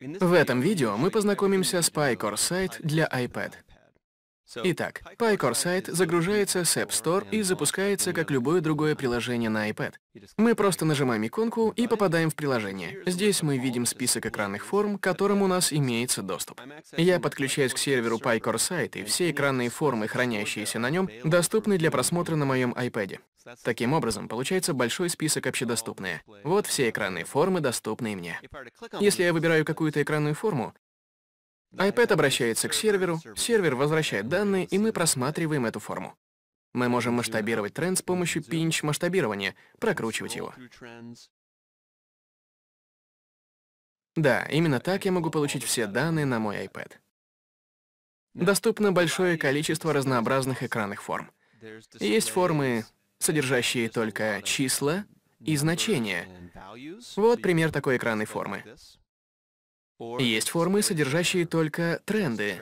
В этом видео мы познакомимся с PyCore сайт для iPad. Итак, PyCore сайт загружается с App Store и запускается как любое другое приложение на iPad. Мы просто нажимаем иконку и попадаем в приложение. Здесь мы видим список экранных форм, к которым у нас имеется доступ. Я подключаюсь к серверу PyCore сайт, и все экранные формы, хранящиеся на нем, доступны для просмотра на моем iPad. Таким образом, получается большой список общедоступные. Вот все экранные формы, доступные мне. Если я выбираю какую-то экранную форму, iPad обращается к серверу, сервер возвращает данные, и мы просматриваем эту форму. Мы можем масштабировать тренд с помощью pinch масштабирования, прокручивать его. Да, именно так я могу получить все данные на мой iPad. Доступно большое количество разнообразных экранных форм. Есть формы содержащие только числа и значения. Вот пример такой экранной формы. Есть формы, содержащие только тренды,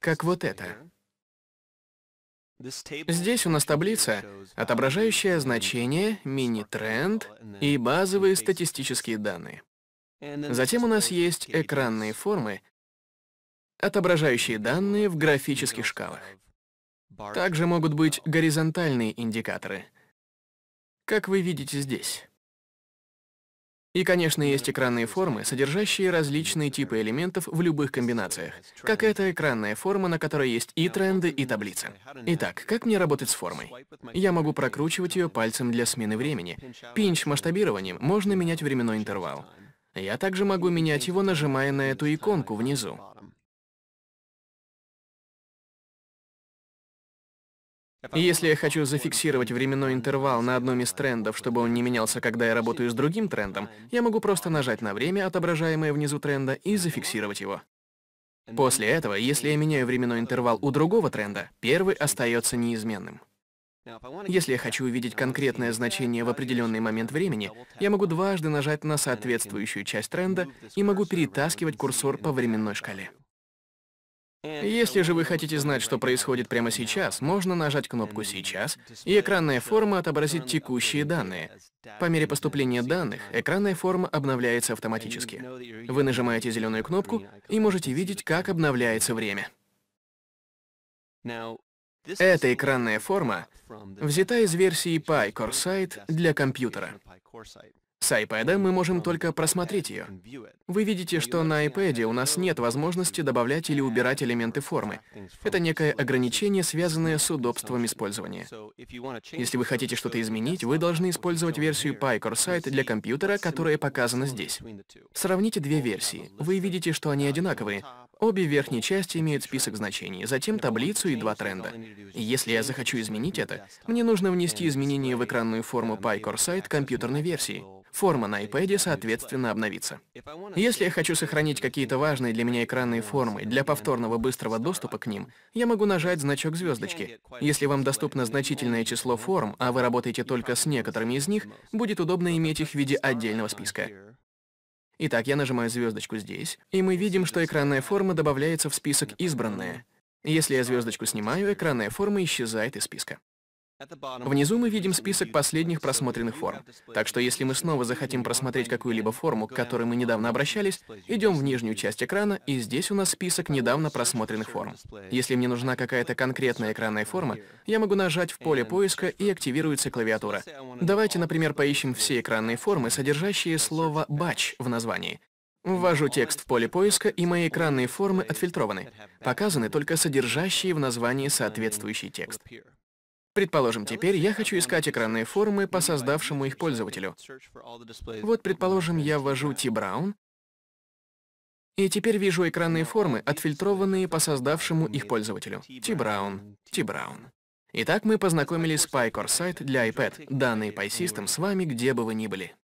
как вот это. Здесь у нас таблица, отображающая значение, мини-тренд и базовые статистические данные. Затем у нас есть экранные формы, отображающие данные в графических шкалах. Также могут быть горизонтальные индикаторы, как вы видите здесь. И, конечно, есть экранные формы, содержащие различные типы элементов в любых комбинациях, как эта экранная форма, на которой есть и тренды, и таблица. Итак, как мне работать с формой? Я могу прокручивать ее пальцем для смены времени. Пинч масштабированием можно менять временной интервал. Я также могу менять его, нажимая на эту иконку внизу. И если я хочу зафиксировать временной интервал на одном из трендов, чтобы он не менялся, когда я работаю с другим трендом, я могу просто нажать на время, отображаемое внизу тренда, и зафиксировать его. После этого, если я меняю временной интервал у другого тренда, первый остается неизменным. Если я хочу увидеть конкретное значение в определенный момент времени, я могу дважды нажать на соответствующую часть тренда и могу перетаскивать курсор по временной шкале. Если же вы хотите знать, что происходит прямо сейчас, можно нажать кнопку «Сейчас», и экранная форма отобразит текущие данные. По мере поступления данных, экранная форма обновляется автоматически. Вы нажимаете зеленую кнопку и можете видеть, как обновляется время. Эта экранная форма взята из версии Pi для компьютера. С iPad мы можем только просмотреть ее. Вы видите, что на iPad у нас нет возможности добавлять или убирать элементы формы. Это некое ограничение, связанное с удобством использования. Если вы хотите что-то изменить, вы должны использовать версию PyCoreSight для компьютера, которая показана здесь. Сравните две версии. Вы видите, что они одинаковые. Обе верхние части имеют список значений, затем таблицу и два тренда. если я захочу изменить это, мне нужно внести изменения в экранную форму PyCoreSight компьютерной версии форма на iPad соответственно обновится. Если я хочу сохранить какие-то важные для меня экранные формы для повторного быстрого доступа к ним, я могу нажать значок звездочки. Если вам доступно значительное число форм, а вы работаете только с некоторыми из них, будет удобно иметь их в виде отдельного списка. Итак, я нажимаю звездочку здесь, и мы видим, что экранная форма добавляется в список «Избранные». Если я звездочку снимаю, экранная форма исчезает из списка. Внизу мы видим список последних просмотренных форм. Так что если мы снова захотим просмотреть какую-либо форму, к которой мы недавно обращались, идем в нижнюю часть экрана, и здесь у нас список недавно просмотренных форм. Если мне нужна какая-то конкретная экранная форма, я могу нажать в поле поиска, и активируется клавиатура. Давайте, например, поищем все экранные формы, содержащие слово бач в названии. Ввожу текст в поле поиска, и мои экранные формы отфильтрованы. Показаны только содержащие в названии соответствующий текст. Предположим, теперь я хочу искать экранные формы по создавшему их пользователю. Вот, предположим, я ввожу T. Brown, и теперь вижу экранные формы, отфильтрованные по создавшему их пользователю. T. Brown, T. Brown. Итак, мы познакомились с PyCore сайт для iPad, данные PySystem с вами, где бы вы ни были.